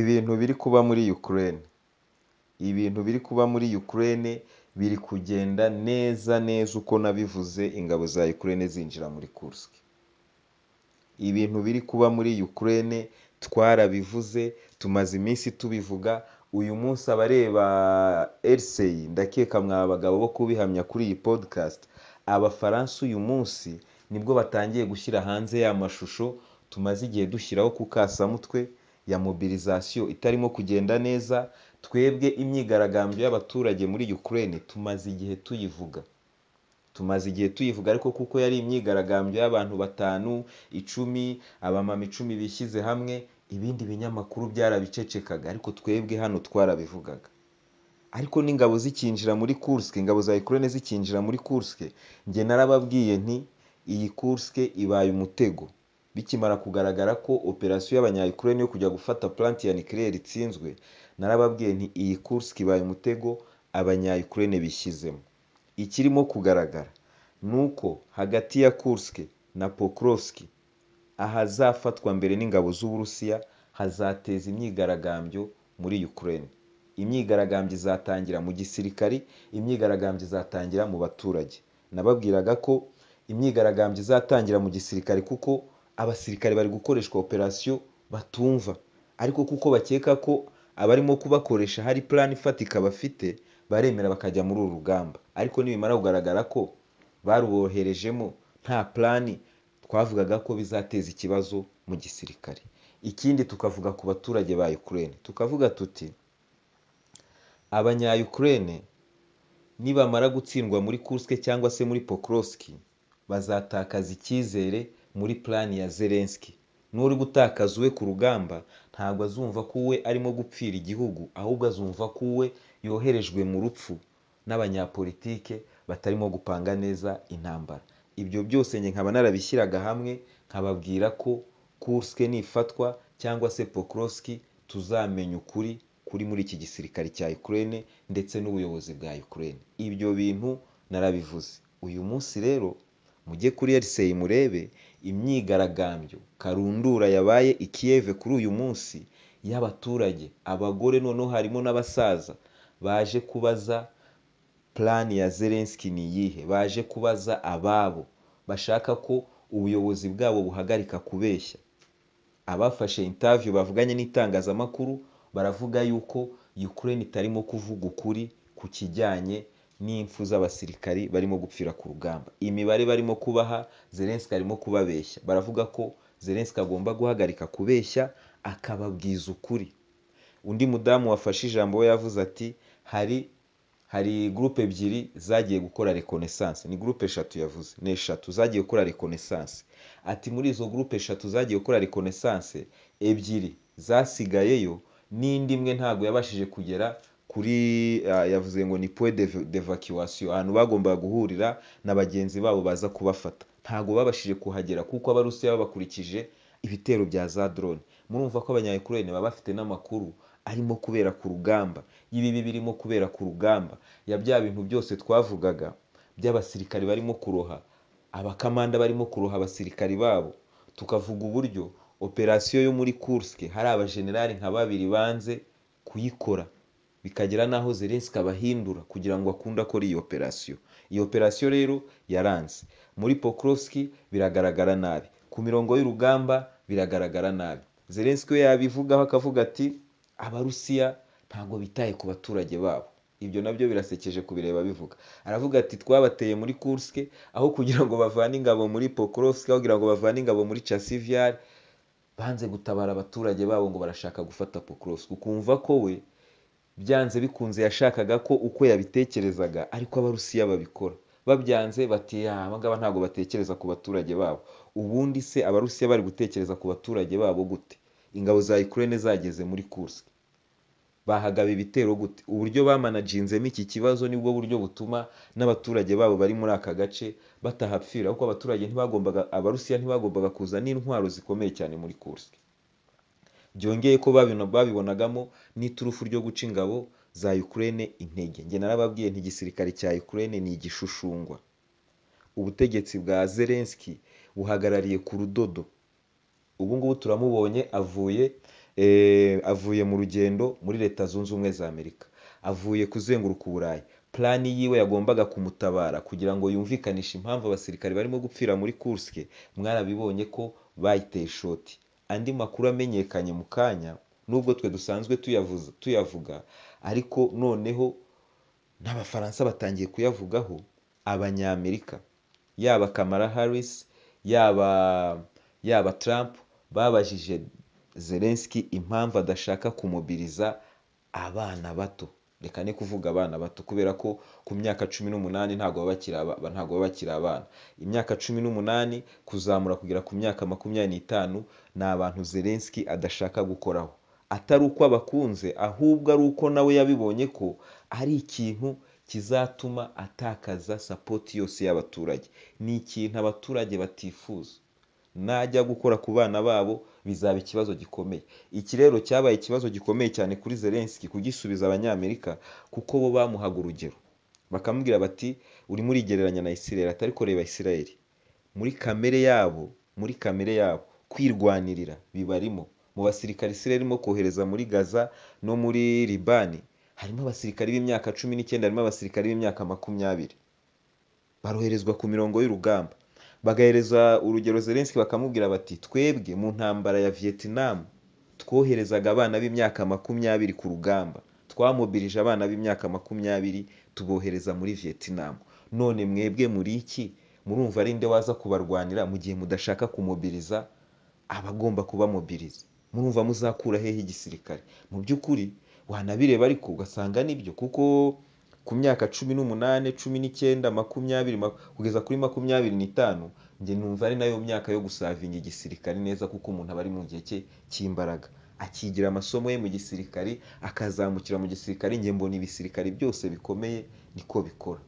Ibintu biri kuba muri Ukraine, ibintu biri kuba muri Ukraine biri kugenda neza neza uko nabivuze ingabo za Ukraine zinjira muri Kursk. Ibintu biri kuba muri Ukraine twarabivuze tumaze iminsi tubivuga, uyu munsi abareba RCI ndakeka mwa bagabo bo kubihamya kuri iyi podcast, Abafaransa uyu munsi nibwo batangiye gushyira hanze ya mashusho tumaze igihe dushyiraho ku mutwe ya mobilisation itarimo kugenda neza twebwe imyigaragambyo y'abaturage muri Ukraine tumaze igihe tuyivuga tumaze igihe tuyivuga ariko kuko yari imyigaragambyo y'abantu batanu icumi abamama icumi bishyize hamwe ibindi binyamakuru byarabicecekaga ariko twebwe hano twarabivugaga ariko n'ingabo zikinjira muri Kursk ingabo za Ukraine zikinjira muri Kursk njye narababwiye nti iyi Kursk ibaye umutego Bikimara kugaragara ko operasiyo yabanya yo kujya gufata plant ya nucleaire itsinzwe, narababwiye nti iyi Kursk ibaye umutego abanya bishyizemo. Ikirimo kugaragara ni uko hagati ya Kursk na pokrovski ahazafatwa mbere n'ingabo z'Uburusiya hazateza imyigaragambyo muri Ukraine. Imyigaragambyo izatangira mu gisirikari, imyigaragambyo izatangira mu baturage. Nababwiraga ko imyigaragambyo izatangira mu gisirikare kuko abasirikare bari gukoreshwa operasiyo batumva ariko kuko bakeka ko abarimo kubakoresha hari purani ifatika bafite baremera bakajya muri uru rugamba ariko nibimara kugaragara ko baruboherejemo nta purani twavugaga ko bizateza ikibazo mu gisirikare ikindi tukavuga ku baturage ba Ukraine tukavuga tuti abanyayukurene nibamara gutsindwa muri Kursk cyangwa se muri Pokrovsk bazatakaza icyizere muri plani ya Zelenski. n'uri gutakaza uwe ku rugamba ntabwo azumva ko uwe arimo gupfira igihugu ahubwo azumva ko uwe yoherejwe mu rupfu n'abanyapolitike batarimo gupanga neza intambara ibyo byose njye nkaba narabishyiraga hamwe nkababwira ko Kursk nifatwa cyangwa se Pokrovsk tuzamenya ukuri kuri muri iki gisirikare cya Ukraine ndetse n'ubuyobozi bwa Ukraine ibyo bintu narabivuze uyu munsi rero mujye kuri Elysee murebe imyigaragambyo karundura yabaye i kuri uyu munsi y'abaturage abagore noneho harimo n'abasaza baje kubaza plani ya Zelensky ni iyihe baje kubaza ababo bashaka ko ubuyobozi bwabo buhagarika kubeshya abafashe interview bavuganye n'itangazamakuru baravuga yuko Ukraine itarimo kuvuga ukuri ku kijyanye n'impfu z'abasirikari barimo gupfira ku rugamba imibare barimo kubaha Zelensky arimo kubabeshya baravuga ko Zelensky agomba guhagarika kubeshya akababwiza ukuri undi mudamu wafashe ijambo we yavuze ati hari hari gurupe ebyiri zagiye gukora rekonesanse ni gurupe eshatu yavuze ni eshatu zagiye gukora rekonesanse ati muri izo gurupe eshatu zagiye gukora rekonesanse ebyiri zasigayeyo n'indi imwe ntabwo yabashije kugera kuri ah, yavuze ngo ni puwe devakiwasiyo ahantu bagombaga guhurira na bagenzi babo baza kubafata ntabwo babashije kuhagera kuko abarusiya babakurikije ibitero bya za drone murumva ko abanyayukureyini baba bafite n'amakuru arimo kubera ku rugamba y'ibibi birimo kubera ku rugamba ya bya bintu byose twavugaga by'abasirikari barimo kuroha abakamanda barimo kuroha abasirikari babo tukavuga uburyo operasiyo yo muri kurusike hari abajenerali nka babiri banze kuyikora bikagera n'aho zelenski abahindura kugira ngo akunde akora iyi operasiyo iyi operasiyo rero yaranze muri pokrovski biragaragara nabi ku mirongo y'urugamba biragaragara nabi zelenski yabivugaho akavuga ati abarusiya ntabwo bitaye ku baturage babo ibyo nabyo birasekeje kubireba bivuga aravuga ati twabateye muri kursk aho kugira ngo bavane ingabo muri pokrovsk aho kugira ngo bavane ingabo muri chasivyar banze gutabara abaturage babo ngo barashaka gufata pokrovsk ukumva ko we byanze bikunze yashakaga ko uko yabitekerezaga ariko abarusiya babikora babyanze bati ah, abangaba ntabwo batekereza ku baturage babo ubundi se abarusiya bari gutekereza ku baturage babo gute ingabo za ukraine zageze muri kursi bahagaba ibitero gute uburyo bamanaginzemo iki kibazo nibwo buryo butuma n'abaturage babo bari muri aka gace batahapfira kuko abaturage ntibagombaga abarusiya ntibagombaga kuza n'intwaro zikomeye cyane muri kursi byongeye ko babibonagamo n'iturufu ryo guca ingabo za Ukraine intege njye narababwiye nti cya Ukraine ni igishushungwa ubutegetsi bwa Zelensky buhagarariye ku rudodo ubu ngubu turamubonye avuye eh, avuye mu rugendo muri leta zunze ubumwe za amerika avuye kuzenguruka uburayi plani yiwe yagombaga kumutabara kugira ngo yumvikanishe impamvu abasirikare barimo gupfira muri kurske mwarabibonye ko bayiteye ishoti andi makuru amenyekanye mu kanya nubwo twe dusanzwe tuyavuga ariko noneho n'abafaransa batangiye kuyavugaho abanyamerika yaba kamara harisi yaba yaba taramp babajije zelenski impamvu adashaka kumubiriza abana bato reka ne kuvuga abana bato kubera ko ku myaka cumi n'umunani ntabwo baba bakiri abana imyaka cumi n'umunani kuzamura kugera ku myaka makumyabiri n'itanu ni abantu zelenski adashaka gukoraho atari uko abakunze ahubwo ari uko nawe yabibonye ko ari ikintu kizatuma atakaza sapoti yose y'abaturage ni ikintu abaturage batifuza najya gukora ku bana babo bizaba ikibazo gikomeye iki rero cyabaye ikibazo gikomeye cyane kuri zelenski kugisubiza abanyamerika kuko bo bamuhaga urugero bakamubwira bati urimo urigereranya na isirayeli atari kureba isirayeli muri kamere yabo muri kamere yabo kwirwanirira bibarimo mu basirikare isirayeli irimo kohereza muri gaza no muri libani harimo abasirikare b'imyaka cumi n'icyenda harimo abasirikare b'imyaka makumyabiri baroherezwa ku mirongo y'urugamba bagahereza urugero Zelensky bakamubwira bati twebwe mu ntambara ya Vietnam twoherezaga abana b'imyaka makumyabiri ku rugamba twamubirije abana b'imyaka makumyabiri tubohereza muri Vietnam none mwebwe muri iki murumva ari nde waza kubarwanira mu gihe mudashaka kumubiriza abagomba kubamobiriza murumva muzakura hehe igisirikare mu by'ukuri wanabireba ariko ugasanga nibyo kuko ku myaka cumi n'umunani, cumi n'icyenda, makumyabiri kugeza kuri makumyabiri n'itanu, njye numva ari nayo myaka yo gusavinga igisirikare neza kuko umuntu aba ari mu gihe cye cy'imbaraga, akigira amasomo ye mu gisirikare akazamukira mu gisirikare, njye mbona ibisirikare byose bikomeye niko bikora,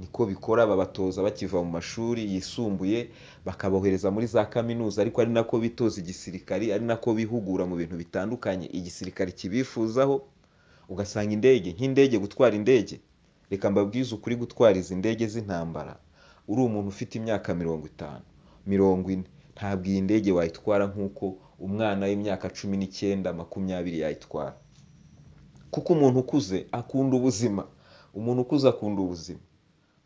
niko bikora babatoza bakiva mu mashuri yisumbuye bakabohereza muri za kaminuza ariko ari nako bitoza igisirikare, ari nako bihugura mu bintu bitandukanye igisirikare kibifuzaho, ugasanga indege nk'indege gutwara indege Reka mbabwize ukuri gutwara izi ndege z'intambara, uri umuntu ufite imyaka mirongo itanu, mirongo ine, ntabwo iyi ndege wayitwara nk'uko umwana w'imyaka cumi n'icyenda, makumyabiri yayitwara. Kuko umuntu ukuze akunda ubuzima, umuntu ukuze akunda ubuzima,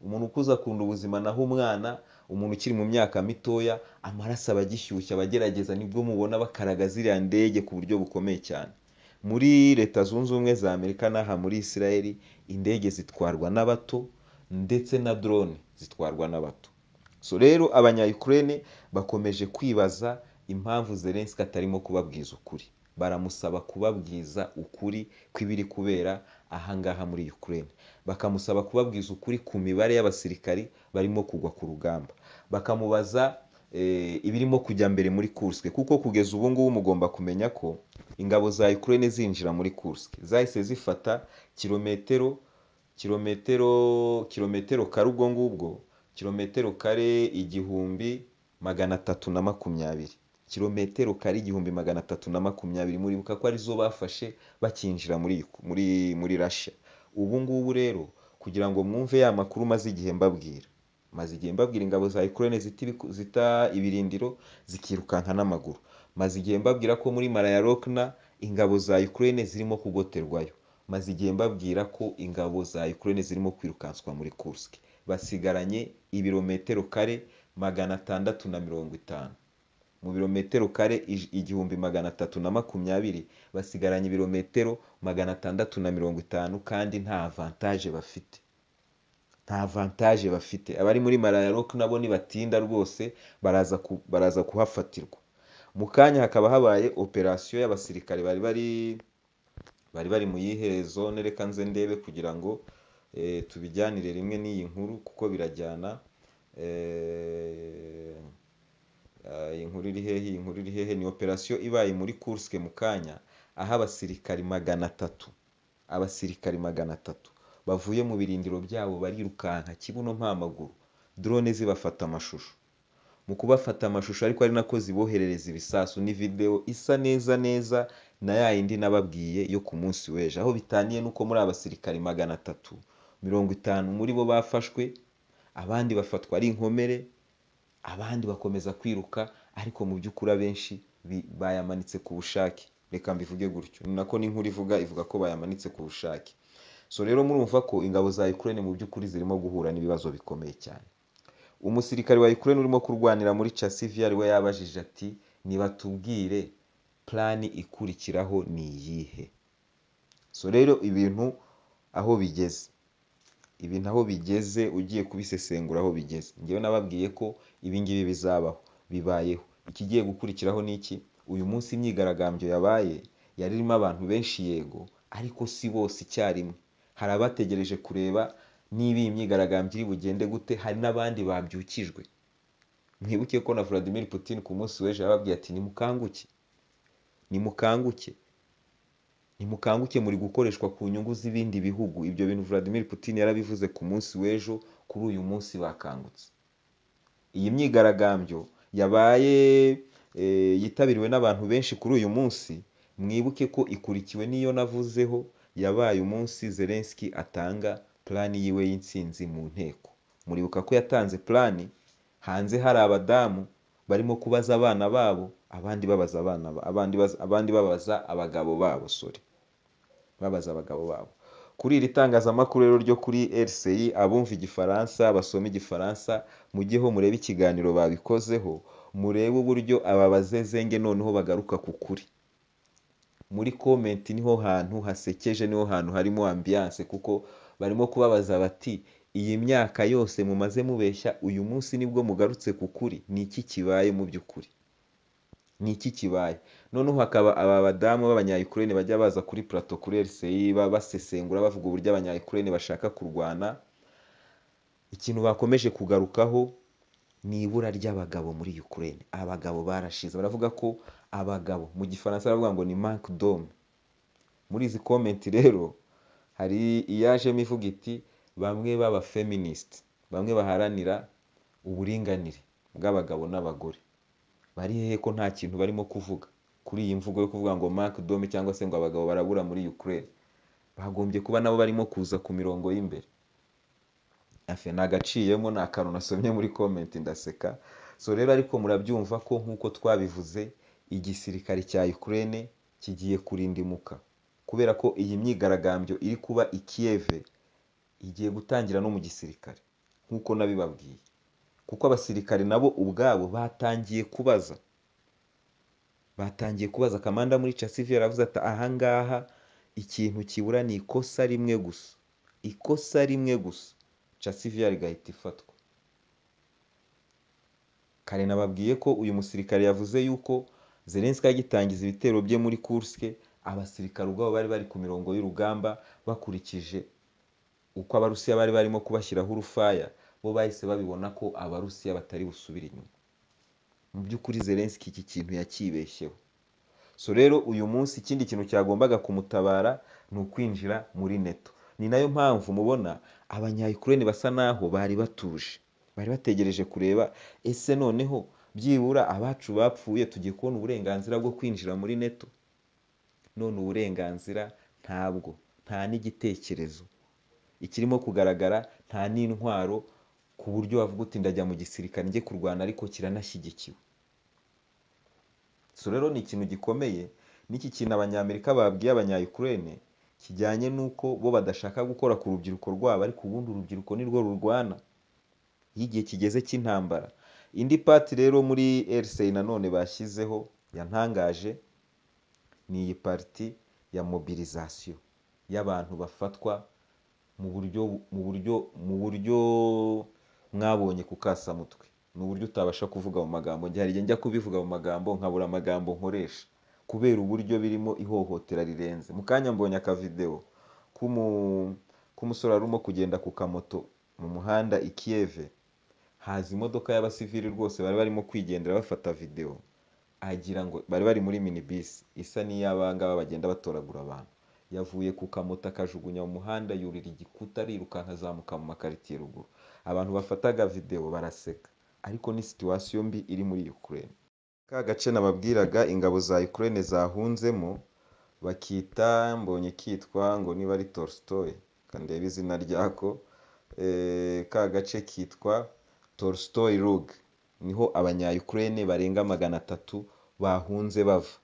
umuntu ukuze akunda ubuzima naho umwana, umuntu ukiri mu myaka mitoya, amaraso aba agishyushye aba nibwo mubona bakaraga ziriya ndege ku buryo bukomeye cyane. Muri leta zunze ubumwe za Amerika n'aha muri Isiraheli indege zitwarwa n'abato ndetse na drone zitwarwa n'abato so rero abanyayukurene bakomeje kwibaza impamvu zelenski atarimo kubabwiza ukuri baramusaba kubabwiza ukuri kw'ibiri kubera ahangaha muri Ukraine bakamusaba kubabwiza ukuri ku mibare y'abasirikari barimo kugwa ku rugamba bakamubaza Eh, ibirimo kujya mbere muri kurske kuko kugeza ubu ngubu mugomba kumenya ko ingabo za Ukraine zinjira muri kurske zahise zifata kilometero kilometero kilometero kare ubwo ngubwo kilometero kare igihumbi magana atatu na makumyabiri kilometero kare igihumbi magana atatu na makumyabiri muribuka ko arizo bafashe bakinjira muri muri muri Russia ubu ngubu rero kugira ngo mwumve ya makuru maze igihe mbabwira maze igihe mbabwira ingabo za Ukraine zita ibirindiro zikirukanka n'amaguru maze igihe mbabwira ko muri Marayarokna ingabo za Ukraine zirimo kugoterwayo maze igihe mbabwira ko ingabo za Ukraine zirimo kwirukanswa muri Kursk basigaranye ibirometero kare magana atandatu na mirongo itanu mu birometero kare igihumbi magana atatu na makumyabiri basigaranye ibirometero magana atandatu na mirongo itanu kandi nta avantaje bafite nta vantage bafite abari muri Malayaroc nabo nibatinda rwose baraza baraza kuhafatirwa mu kanya hakaba habaye operasiyo y'abasirikare bari bari bari bari mu yiherezo nereka nze ndebe kugira ngo eh, tubijyanire rimwe n'iyi nkuru kuko birajyana eh, eh, inkuru nkuru iri hehe iyi nkuru iri hehe ni operasiyo ibaye muri kurske mu kanya aho abasirikari magana atatu abasirikari magana atatu bavuye mu birindiro byabo barirukanka kibuno mpamaguru drone zibafata amashusho mu kubafata amashusho ariko ari nako ziboherereza ibisasu ni video isa neza neza na ya yindi nababwiye yo ku munsi w'ejo aho bitaniye nuko muri abasirikare magana atatu mirongo itanu muri bo bafashwe abandi bafatwa ari inkomere abandi bakomeza kwiruka ariko mu by'ukuri abenshi bayamanitse ku bushake reka mbivuge gutyo ni nako n'inkuru ivuga ivuga ko bayamanitse ku bushake so rero murumva ko ingabo za Ukraine mu by'ukuri zirimo guhura n'ibibazo bikomeye cyane umusirikare wa Ukraine urimo kurwanira muri Chasiv we yabajije ati nibatubwire plani ikurikiraho ni iyihe so rero ibintu aho bigeze ibintu aho bigeze ugiye kubisesengura aho bigeze ngewe nababwiye ko ibingibi bizabaho bibayeho ikigiye gukurikiraho ni iki uyu munsi imyigaragambyo yabaye yari irimo abantu benshi yego ariko si bose icyarimwe hari abategereje kureba niba iyi myigaragambyo iri bugende gute hari n'abandi babyukijwe mwibuke ko na Vladimir Putin ku munsi w'ejo yababwiye ati nimukanguke nimukanguke nimukanguke muri gukoreshwa ku nyungu z'ibindi bihugu ibyo bintu Vladimir Putin yarabivuze ku munsi w'ejo kuri uyu munsi bakangutse iyi myigaragambyo yabaye eh, yitabiriwe n'abantu benshi kuri uyu munsi mwibuke ko ikurikiwe n'iyo navuzeho yabaye umunsi Zelensky atanga plani yiwe y'intsinzi mu nteko muribuka ko yatanze plani hanze hari abadamu barimo kubaza abana babo abandi babaza abana abandi babaza abagabo babo sori babaza abagabo babo kuri iri tangazamakuru rero ryo kuri RCI abumva igifaransa basoma igifaransa mujyeho murebe ikiganiro babikozeho murebe uburyo aba bazezenge noneho bagaruka ku kuri muri komenti niho hantu hasekeje niho hantu harimo ambiyanse kuko barimo kubabaza bati iyi myaka yose mumaze mubeshya uyu munsi nibwo mugarutse ku kuri ni iki kibaye mu by'ukuri ni iki kibaye noneho hakaba aba badamu b'abanyayukurene bajya baza kuri purato kuri RCI basesengura bavuga uburyo abanyayukurene bashaka kurwana ikintu bakomeje kugarukaho ni ibura ry'abagabo muri Ukraine abagabo barashize baravuga ko abagabo mu gifaransa baravuga ngo ni manke domu muri izi komenti rero hari iyajemo ivuga iti bamwe baba b'abafeministi bamwe baharanira uburinganire bw'abagabo n'abagore bari hehe ko nta kintu barimo kuvuga kuri iyi mvugo yo kuvuga ngo manke domu cyangwa se ngo abagabo barabura muri Ukraine bagombye kuba nabo barimo kuza ku mirongo y'imbere nagaciyemo ni akantu nasomye muri komenti ndaseka so rero ariko murabyumva ko nk'uko twabivuze igisirikare cya Ukraine kigiye kurindimuka kubera ko iyi myigaragambyo iri kuba i Kiev igiye gutangira no mu gisirikare nk'uko nabibabwiye kuko abasirikare nabo ubwabo batangiye kubaza batangiye kubaza kamanda muri Chasivir yaravuze ati ahangaha ikintu kibura ni ikosa rimwe gusa ikosa rimwe gusa Chasivir igahita ifatwa kare nababwiye ko uyu musirikare yavuze yuko Zelensky agitangiza ibitero bye muri Kurske abasirikare ubwabo bari bari ku mirongo y'urugamba bakurikije uko abarusiya bari barimo kubashyiraho urufaya bo bahise babibona ko abarusiya batari busubire inyuma mu by'ukuri Zelensky iki kintu yakibeshyeho so rero uyu munsi ikindi kintu cyagombaga kumutabara ni ukwinjira muri neto ni nayo mpamvu mubona abanyayukureni basa naho bari batuje bari bategereje kureba ese noneho byibura abacu bapfuye tugiye kubona uburenganzira bwo kwinjira muri neto none uburenganzira ntabwo nta n'igitekerezo ikirimo kugaragara nta n'intwaro ku buryo wavuga uti ndajya mu gisirikare njye kurwana ariko kiranashyigikiwe so rero ni ikintu gikomeye n'iki kintu abanyamerika babwiye abanyayukurene kijyanye n'uko bo badashaka gukora ku rubyiruko rwabo ariko ubundi urubyiruko ni rwo rurwana iyo igihe kigeze cy'intambara indi pati rero muri eriseyi nanone bashyizeho yantangaje ni iyi pariti ya mobilizasiyo y'abantu bafatwa mu buryo mu buryo mu buryo mwabonye ku kasamutwe ni uburyo utabasha kuvuga mu magambo njye hari njya kubivuga mu magambo nkabura amagambo nkoresha kubera uburyo birimo ihohotera rirenze mu kanya mbonye akavidewo k'umusore arimo kugenda ku kamoto mu muhanda i kiyeve haza imodoka y'abasivili rwose bari barimo kwigendera bafata videwo agira ngo bari bari muri minibisi isa n'iy'abangaba bagenda batoragura abantu yavuye ku kamoto akajugunya mu muhanda yurira igikuta arirukanka azamuka mu makaritsiye ruguru abantu bafataga videwo baraseka ariko ni situwasiyo mbi iri muri Ukraine ka gace nababwiraga ingabo za Ukraine zahunzemo bakita mbonye kitwa ngo niba ari Tolstoy kandeba izina ryako eh, ka gace kitwa Tolstoy Lug niho abanyayukurene barenga magana atatu bahunze bava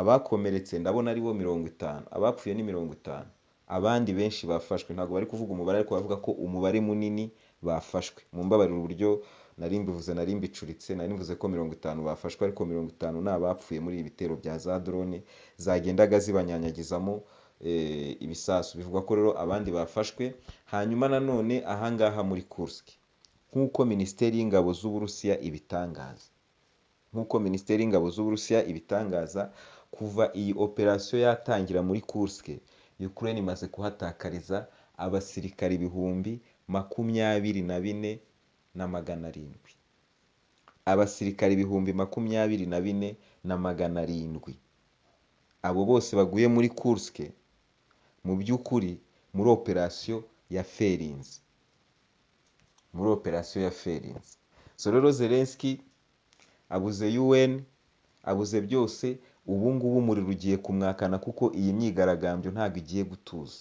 abakomeretse ndabona aribo mirongo itanu abapfuye ni mirongo itanu abandi benshi bafashwe ntabwo bari kuvuga umubare ariko bavuga ko umubare munini bafashwe mu uburyo nari mbivuze nari mbicuritse nari mvuze ko mirongo itanu bafashwe ariko mirongo itanu ni abapfuye muri ibi bitero bya za drone zagendaga zibanyanyagizamo eh, ibisasu bivugwa ko rero abandi bafashwe hanyuma nanone ahangaha muri Kursk nk'uko Minisiteri y'Ingabo z'Uburusiya ibitangaza nk'uko Minisiteri y'Ingabo z'Uburusiya ibitangaza kuva iyi operasiyo yatangira muri Kursk Ukraine imaze kuhatakariza abasirikare ibihumbi makumyabiri na bine na magana arindwi abasirikare ibihumbi makumyabiri na bine na magana arindwi abo bose baguye muri Kurske mu by'ukuri muri operasiyo ya Felinzi muri operasiyo ya ferensi so rero zelenski abuze un abuze byose ubu ngubu umuriro ugiye kumwakana kuko iyi myigaragambyo ntabwo igiye gutuza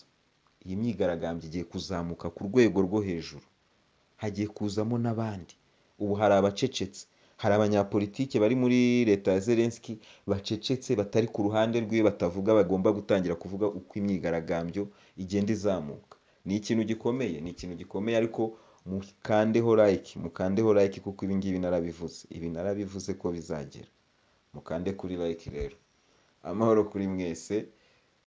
iyi myigaragambyo igiye kuzamuka ku rwego rwo hejuru hagiye kuzamo n'abandi ubu hari abacecetse hari abanyapolitike bari muri leta ya zelenski bacecetse batari ku ruhande rwe batavuga bagomba gutangira kuvuga uko imyigaragambyo igenda izamuka ni ikintu gikomeye ni ikintu gikomeye ariko mukandeho like mukandeho like kuko ibi ngibi narabivuze ibi narabivuze ko bizagera mukande kuri like rero amahoro kuri mwese